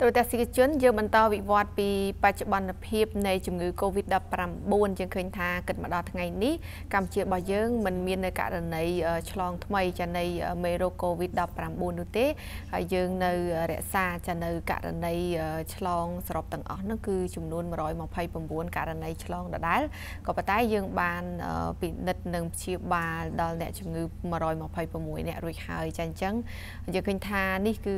ទូរទស្សនិកជនយើងបន្តវិវត្តពីបច្ចុប្បន្នភាពនៃជំងឺ Covid-19 យើងឃើញថាគិតមកដល់ថ្ងៃនេះកម្ពុជារបស់យើងមិនមាននៅករណីឆ្លងថ្មីចានៃមេរោគ Covid-19 នោះទេហើយយើងនៅរក្សាចានៅករណីឆ្លងសរុបទាំងអស់នោះគឺចំនួន129ករណីឆ្លងដដែលក៏ប៉ុន្តែយើងបានពិនិត្យនិងព្យាបាលដល់អ្នកជំងឺ126អ្នក រួចហើយចាអញ្ចឹងយើងឃើញថានេះគឺ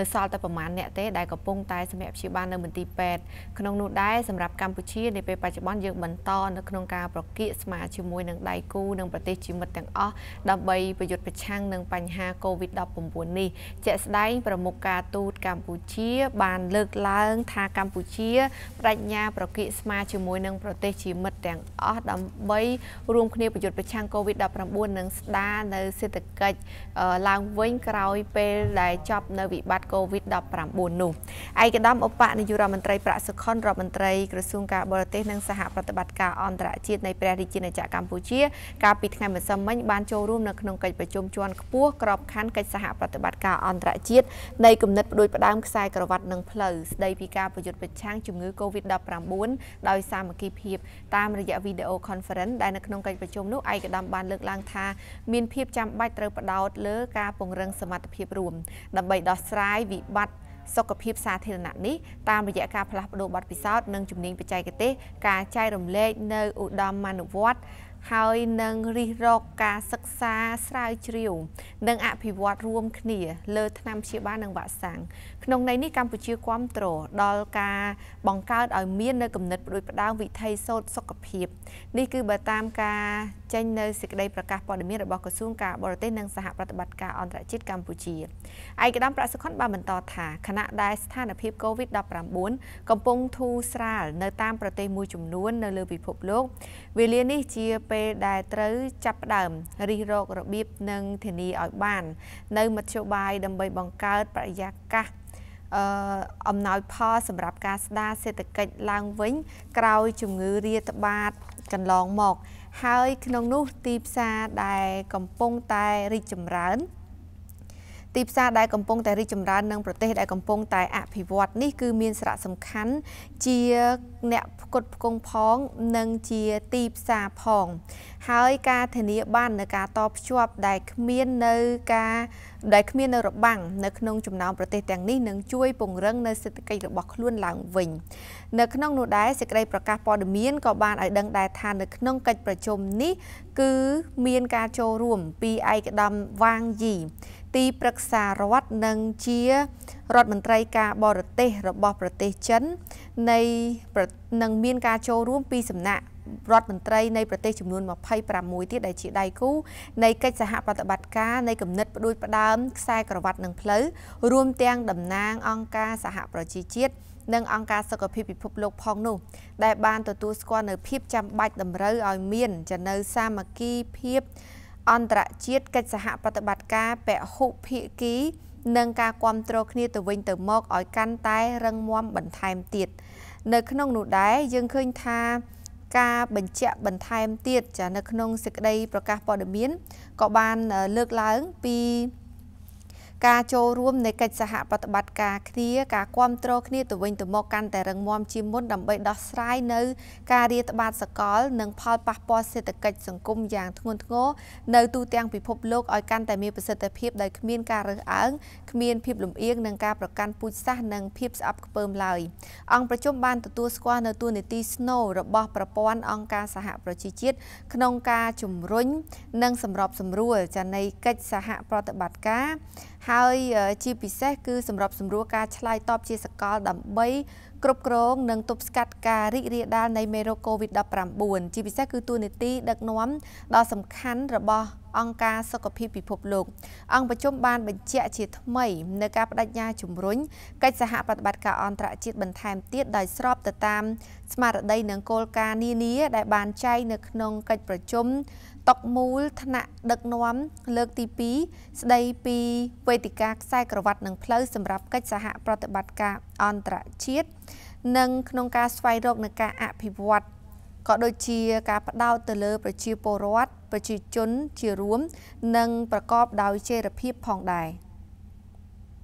នៅសល់តែប្រមាណនាក់ទេដែលកំពុងតែសម្រាប់ព្យាបាលនៅមន្ទីរពេទ្យក្នុងនោះដែរសម្រាប់កម្ពុជានាពេលបច្ចុប្បន្នយើងបន្តនៅក្នុងការប្រកៀកស្មារជាមួយនឹងដៃគូនិងប្រទេសជាមិត្តទាំងអស់ដើម្បីប្រយុទ្ធប្រឆាំងនឹងបញ្ហា COVID-19 នេះជាក់ស្ដែងប្រមុខការទូតកម្ពុជា បានលើកឡើងថាកម្ពុជាបដិញ្ញា ប្រកៀកស្មារជាមួយនឹងប្រទេសជាមិត្តទាំងអស់ដើម្បីរួមគ្នាប្រយុទ្ធប្រឆាំង COVID-19 និងស្ដារនៅសេដ្ឋកិច្ចឡើងវិញក្រោយពេលដែលចប់នៅវិបត្តិ COVID-19 2019នោះឯកឧត្តមឧបនាយករដ្ឋមន្ត្រីប្រាក់សុខុនរដ្ឋមន្ត្រីក្រសួងការបរទេសនិងសហប្រតិបត្តិការអន្តរជាតិនៃព្រះរាជាណាចក្រកម្ពុជាកាលពីថ្ងៃម្សិលមិញបានចូលរួមនៅក្នុងកិច្ចប្រជុំជាន់ខ្ពស់ក្របខ័ណ្ឌកិច្ចសហប្រតិបត្តិការអន្តរជាតិនៃគណិតផ្ដួចផ្ដើមខ្សែក្រវ៉ាត់និងផ្លូវស្ដីពីការប្រយុទ្ធប្រឆាំងជំងឺ Covid-19 ដោយសាមគ្គីភាពតាមរយៈ video conference ដែលនៅក្នុងកិច្ចប្រជុំនោះឯកឧត្តមបានលើកឡើងថា មានភាពចាំបាច់ត្រូវផ្ដោតលើការពង្រឹងសមត្ថភាពរួមដើម្បីដោះស្រាយវិបត្តិសុខភាពសាធារណៈនេះតាមរយៈការផ្លាស់ប្ដូរបទពិសោធន៍និងជំនាញបច្ចេកទេសការចែករំលែកនៅឧត្តមមានុវត្តហើយនឹងរិះរកការសិក្សាស្រាវជ្រាវនិងអភិវឌ្ឍរួមគ្នាលើថ្នាំព្យាបាលនិងវ៉ាក់សាំងក្នុងន័យនេះកម្ពុជាគាំទ្រដល់ការបង្កើតឲ្យមាននៅគំនិតផ្ដួចផ្ដើមវិថីសូត្រសុខភាពនេះគឺបើតាមការចេញនៅសេចក្តីប្រកាសព័ត៌មានរបស់ក្រសួងការបរទេសនិងសហប្រតិបត្តិការអន្តរជាតិកម្ពុជាឯកឧត្តមប្រាក់សុខុន បានបន្តថាខណៈដែលស្ថានភាព COVID-19 កំពុងធូរស្រាលនៅតាមប្រទេសមួយចំនួននៅលើពិភពលោកវេលានេះជាពេលដែលត្រូវចាប់ផ្ដើមរិះរោគរបៀបនិងធានាឲ្យបាន នៅមធ្យោបាយដើម្បីបង្កើតបរិយាកាសអឺអំណោយផលសម្រាប់ការស្ដារ សេដ្ឋកិច្ចឡើងវិញក្រោយជំងឺរាតត្បាតកន្លងមកហើយក្នុងនោះទីផ្សារដែលកំពុងតែរីកចម្រើនទីផ្សារដែលកំពុងតែរីកចម្រើននិងប្រទេសដែលកំពុងតែអភិវឌ្ឍនេះគឺមានសារៈសំខាន់ជាអ្នកផ្គត់ផ្គង់ផងនិងជាទីផ្សារផងហើយការធានាបាននៅការតភ្ជាប់ដែលគ្មាននៅការដែលគ្មាននៅរបាំងនៅក្នុងចំណោមប្រទេសទាំងនេះនឹងជួយពង្រឹងនៅសេដ្ឋកិច្ចរបស់ខ្លួនឡើងវិញនៅក្នុងនោះដែរសេចក្តីប្រកាសព័ត៌មានក៏បានឲ្យដឹងដែរថានៅក្នុងកិច្ចប្រជុំនេះគឺមានការចូលរួមពីឯកឧត្តមវ៉ាងយីទីប្រឹក្សារដ្ឋនិងជារដ្ឋមន្ត្រីការបរទេសរបស់ ប្រទេសចិននៃនឹងមានការចូលរួមពីសំណាក់រដ្ឋមន្ត្រីនៃប្រទេសចំនួន26ទៀតដែលជាដៃគូ នៃកិច្ចសហប្រតិបត្តិការនៃគណិតផ្ដួចផ្ដើមខ្សែក្រវ៉ាត់និងផ្លូវរួមទាំងតំណាងអង្គការសហប្រជាជាតិនិងអង្គការសុខភាពពិភពលោកផងនោះដែលបានទទួលស្គាល់នូវភាពចាំបាច់តម្រូវឲ្យមានចំណៅសាមគ្គីភាពអន្តរជាតិកិច្ចសហប្រតិបត្តិការពហុភាគីនិងការគ្រប់គ្រងគ្នាទៅវិញទៅមកឲ្យកាន់តែ រឹងមាំបន្ថែមទៀតនៅក្នុងនោះដែរយើងឃើញថាការបញ្ជាក់បន្ថែមទៀតចានៅក្នុងសេចក្តីប្រកាសព័ត៌មានក៏បានលើកឡើងពីការចូលរួមនៃកិច្ចសហប្រតិបត្តិការគ្នាការគ្រប់គ្រងគ្នាទៅវិញទៅមកកាន់តែរឹងមាំជាមុនដើម្បីដោះស្រាយនៅការរាតត្បាតសកល និងផលប៉ះពាល់សេដ្ឋកិច្ចសង្គមយ៉ាងធ្ងន់ធ្ងរនៅទូទាំងពិភពលោកឲ្យកាន់តែមានប្រសិទ្ធភាពដោយគ្មានការរើសអើងគ្មានភាពលំអៀងនិងការប្រកាន់ពូជសាសន៍និងភាពស្អប់ខ្ពើមឡើយអង្គប្រជុំបានទទួលស្គាល់នៅទូនីតិ SNOW របស់ប្រព័ន្ធអង្គការសហប្រជាជាតិក្នុងការជំរុញនិងសម្របសម្រួលចានៃកិច្ចសហប្រតិបត្តិការហើយជាពិសេសគឺសម្របសម្រួលការ ឆ្លើយតបជាសកលដើម្បីគ្រប់គ្រងនិងទប់ស្កាត់ការរីករាលដាលនៃមេរោគ COVID-19 ជាពិសេសគឺទួលនីតិដឹកនាំដ៏សំខាន់របស់អង្គការសុខភាពពិភពលោក អង្គប្រជុំបានបញ្ជាក់ជាថ្មីនៅការបដិញ្ញាជំរុញកិច្ចសហប្រតិបត្តិការអន្តរជាតិបន្ថែមទៀតដោយស្របទៅតាមស្មារតីនិងគោលការណ៍នានាដែលបានចែងនៅក្នុងកិច្ចប្រជុំតុកមូលថ្នាក់ដឹកនាំលើកទី2ស្ដីពីវេទិកាខ្សែក្រវ៉ាត់និងផ្លូវសម្រាប់កិច្ចសហប្រតិបត្តិការអន្តរជាតិនិងក្នុងការស្វែងរកនឹងការអភិវឌ្ឍក៏ដូចជាការផ្ដោតទៅលើប្រជាពលរដ្ឋប្រជាជនជារួម និង ប្រកបដោយចីរភាពផងដែរ។